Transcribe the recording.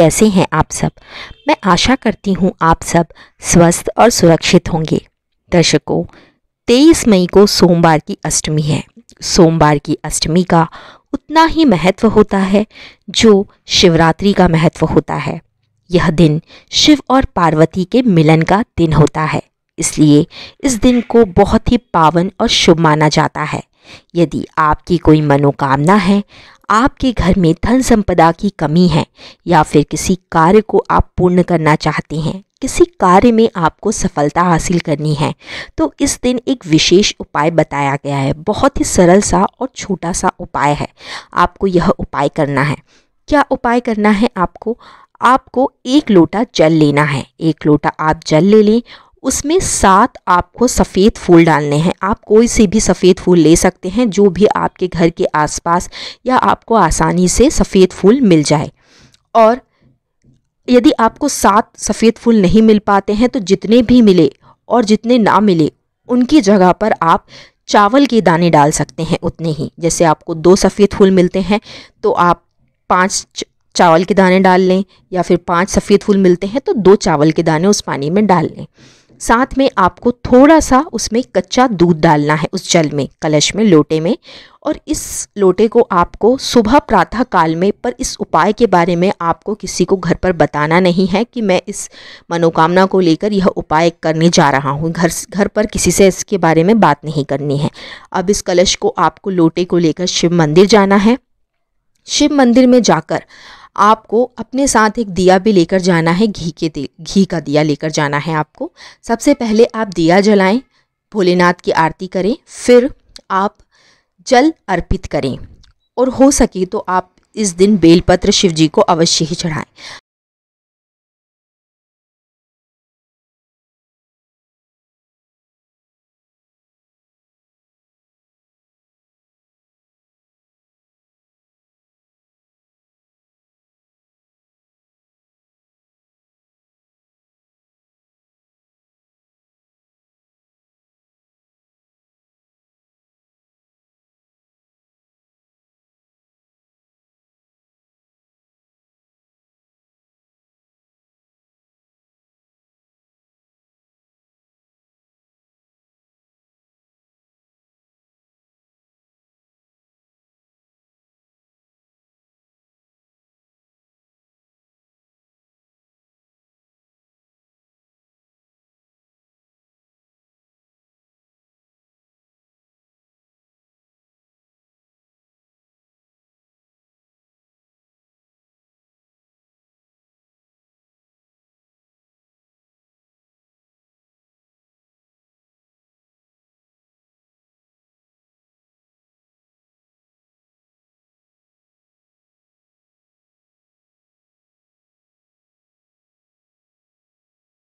कैसे हैं आप सब मैं आशा करती हूँ आप सब स्वस्थ और सुरक्षित होंगे दर्शकों तेईस मई को सोमवार की अष्टमी है सोमवार की अष्टमी का उतना ही महत्व होता है जो शिवरात्रि का महत्व होता है यह दिन शिव और पार्वती के मिलन का दिन होता है इसलिए इस दिन को बहुत ही पावन और शुभ माना जाता है यदि आपकी कोई मनोकामना है आपके घर में धन संपदा की कमी है या फिर किसी कार्य को आप पूर्ण करना चाहते हैं किसी कार्य में आपको सफलता हासिल करनी है तो इस दिन एक विशेष उपाय बताया गया है बहुत ही सरल सा और छोटा सा उपाय है आपको यह उपाय करना है क्या उपाय करना है आपको आपको एक लोटा जल लेना है एक लोटा आप जल ले लें उसमें सात आपको सफ़ेद फूल डालने हैं आप कोई से भी सफ़ेद फूल ले सकते हैं जो भी आपके घर के आसपास या आपको आसानी से सफ़ेद फूल मिल जाए और यदि आपको सात सफ़ेद फूल नहीं मिल पाते हैं तो जितने भी मिले और जितने ना मिले उनकी जगह पर आप चावल के दाने डाल सकते हैं उतने ही जैसे आपको दो सफ़ेद फूल मिलते हैं तो आप पाँच चावल के दाने डाल लें या फिर पांच सफ़ेद फूल मिलते हैं तो दो चावल के दाने उस पानी में डाल लें साथ में आपको थोड़ा सा उसमें कच्चा दूध डालना है उस जल में कलश में लोटे में और इस लोटे को आपको सुबह प्रातः काल में पर इस उपाय के बारे में आपको किसी को घर पर बताना नहीं है कि मैं इस मनोकामना को लेकर यह उपाय करने जा रहा हूँ घर घर पर किसी से इसके बारे में बात नहीं करनी है अब इस कलश को आपको लोटे को लेकर शिव मंदिर जाना है शिव मंदिर में जाकर आपको अपने साथ एक दिया भी लेकर जाना है घी के तेल घी का दिया लेकर जाना है आपको सबसे पहले आप दिया जलाएं भोलेनाथ की आरती करें फिर आप जल अर्पित करें और हो सके तो आप इस दिन बेलपत्र शिव जी को अवश्य ही चढ़ाएं